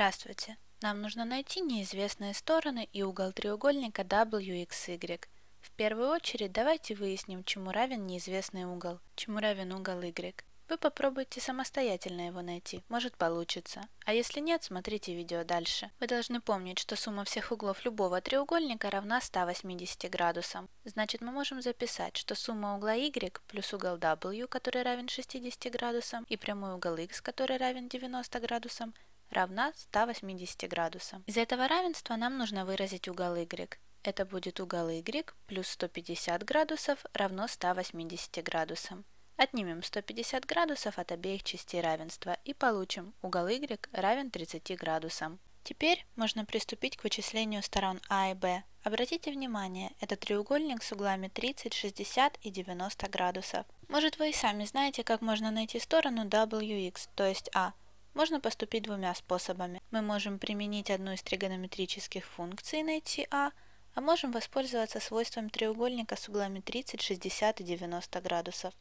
Здравствуйте. Нам нужно найти неизвестные стороны и угол треугольника WXY. В первую очередь давайте выясним, чему равен неизвестный угол, чему равен угол Y. Вы попробуйте самостоятельно его найти, может получится. А если нет, смотрите видео дальше. Вы должны помнить, что сумма всех углов любого треугольника равна 180 градусам. Значит, мы можем записать, что сумма угла y плюс угол w, который равен 60 градусам, и прямой угол x, который равен 90 градусам, равна 180 градусам. Из этого равенства нам нужно выразить угол y. Это будет угол y плюс 150 градусов равно 180 градусам. Отнимем 150 градусов от обеих частей равенства и получим угол y равен 30 градусам. Теперь можно приступить к вычислению сторон А и Б. Обратите внимание, это треугольник с углами 30, 60 и 90 градусов. Может вы и сами знаете, как можно найти сторону wx, то есть А можно поступить двумя способами. Мы можем применить одну из тригонометрических функций, найти А, а можем воспользоваться свойством треугольника с углами 30, 60 и 90 градусов.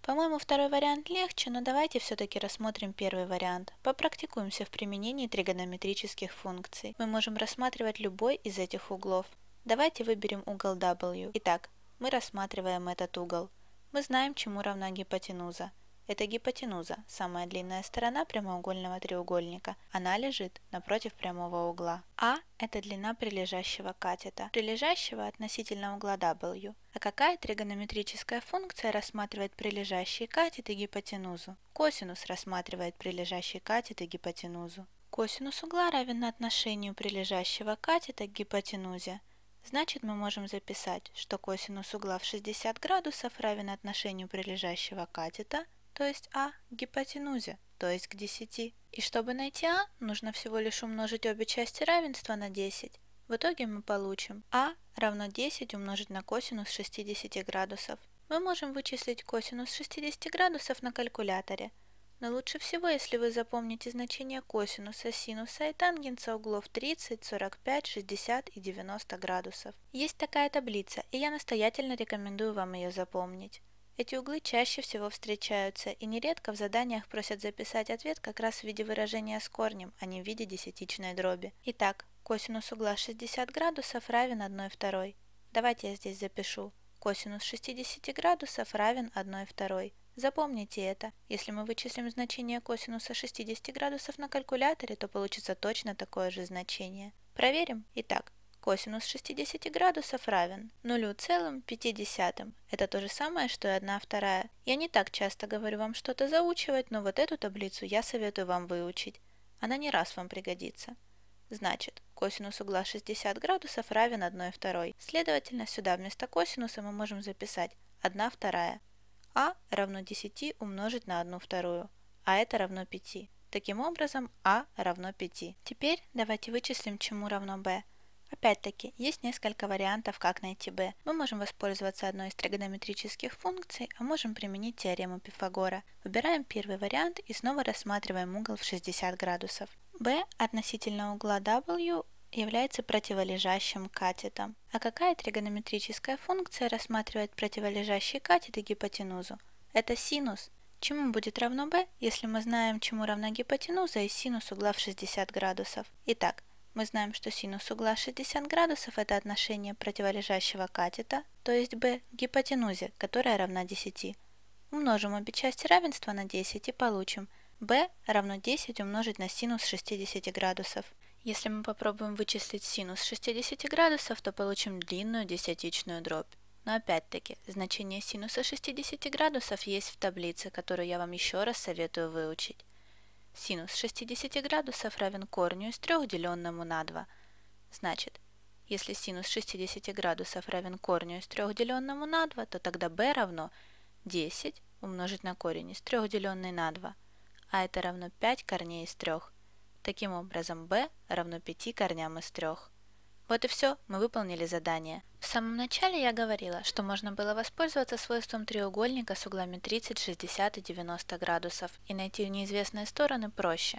По-моему, второй вариант легче, но давайте все-таки рассмотрим первый вариант. Попрактикуемся в применении тригонометрических функций. Мы можем рассматривать любой из этих углов. Давайте выберем угол W. Итак, мы рассматриваем этот угол. Мы знаем, чему равна гипотенуза. Это гипотенуза, самая длинная сторона прямоугольного треугольника. Она лежит напротив прямого угла. А – это длина прилежащего катета, прилежащего относительно угла W. А какая тригонометрическая функция рассматривает прилежащий катет и гипотенузу? Косинус рассматривает прилежащий катет и гипотенузу. Косинус угла равен отношению прилежащего катета к гипотенузе. Значит, мы можем записать, что косинус угла в 60 градусов равен отношению прилежащего катета – то есть А, гипотенузе, то есть к 10. И чтобы найти А, нужно всего лишь умножить обе части равенства на 10. В итоге мы получим А равно 10 умножить на косинус 60 градусов. Мы можем вычислить косинус 60 градусов на калькуляторе. Но лучше всего, если вы запомните значения косинуса, синуса и тангенса углов 30, 45, 60 и 90 градусов. Есть такая таблица, и я настоятельно рекомендую вам ее запомнить. Эти углы чаще всего встречаются, и нередко в заданиях просят записать ответ как раз в виде выражения с корнем, а не в виде десятичной дроби. Итак, косинус угла 60 градусов равен 1 второй. Давайте я здесь запишу. Косинус 60 градусов равен 1 второй. Запомните это. Если мы вычислим значение косинуса 60 градусов на калькуляторе, то получится точно такое же значение. Проверим. Итак, Косинус 60 градусов равен 0,5. Это то же самое, что и 1 вторая. Я не так часто говорю вам что-то заучивать, но вот эту таблицу я советую вам выучить. Она не раз вам пригодится. Значит, косинус угла 60 градусов равен 1 второй. Следовательно, сюда вместо косинуса мы можем записать 1 вторая. А равно 10 умножить на 1 вторую, а это равно 5. Таким образом, А равно 5. Теперь давайте вычислим, чему равно b. Опять-таки, есть несколько вариантов, как найти b. Мы можем воспользоваться одной из тригонометрических функций, а можем применить теорему Пифагора. Выбираем первый вариант и снова рассматриваем угол в 60 градусов. b относительно угла w является противолежащим катетом. А какая тригонометрическая функция рассматривает противолежащий катет и гипотенузу? Это синус. Чему будет равно b, если мы знаем, чему равна гипотенуза и синус угла в 60 градусов? Итак, мы знаем, что синус угла 60 градусов – это отношение противолежащего катета, то есть b, к гипотенузе, которая равна 10. Умножим обе части равенства на 10 и получим b равно 10 умножить на синус 60 градусов. Если мы попробуем вычислить синус 60 градусов, то получим длинную десятичную дробь. Но опять-таки, значение синуса 60 градусов есть в таблице, которую я вам еще раз советую выучить. Синус 60 градусов равен корню из 3 деленному на 2. Значит, если синус 60 градусов равен корню из 3 деленному на 2, то тогда b равно 10 умножить на корень из 3 деленный на 2, а это равно 5 корней из 3. Таким образом, b равно 5 корням из 3. Вот и все, мы выполнили задание. В самом начале я говорила, что можно было воспользоваться свойством треугольника с углами 30, 60 и 90 градусов и найти неизвестные стороны проще.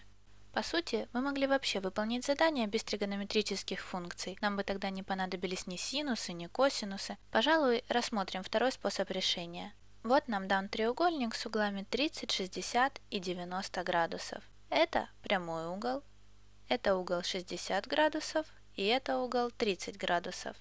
По сути, мы могли вообще выполнить задание без тригонометрических функций. Нам бы тогда не понадобились ни синусы, ни косинусы. Пожалуй, рассмотрим второй способ решения. Вот нам дан треугольник с углами 30, 60 и 90 градусов. Это прямой угол, это угол 60 градусов, и это угол 30 градусов.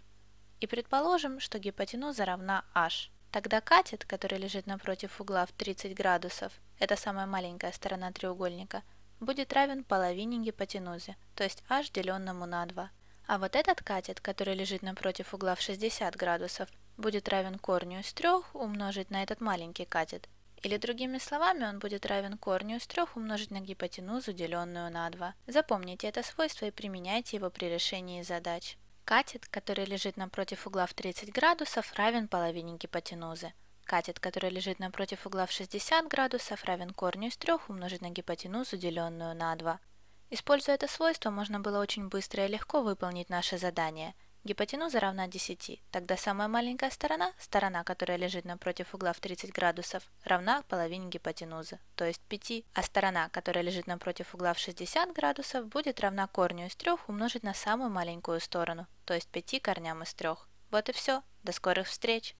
И предположим, что гипотенуза равна h. Тогда катет, который лежит напротив угла в 30 градусов, это самая маленькая сторона треугольника, будет равен половине гипотенузы, то есть h деленному на 2. А вот этот катет, который лежит напротив угла в 60 градусов, будет равен корню из 3 умножить на этот маленький катет, или другими словами, он будет равен корню из 3 умножить на гипотенузу, деленную на 2. Запомните это свойство и применяйте его при решении задач. Катет, который лежит напротив угла в 30 градусов, равен половине гипотенузы. Катет, который лежит напротив угла в 60 градусов, равен корню из 3 умножить на гипотенузу, деленную на 2. Используя это свойство, можно было очень быстро и легко выполнить наше задание – Гипотенуза равна 10, тогда самая маленькая сторона, сторона, которая лежит напротив угла в 30 градусов, равна половине гипотенузы, то есть 5, а сторона, которая лежит напротив угла в 60 градусов, будет равна корню из 3 умножить на самую маленькую сторону, то есть 5 корням из 3. Вот и все. До скорых встреч!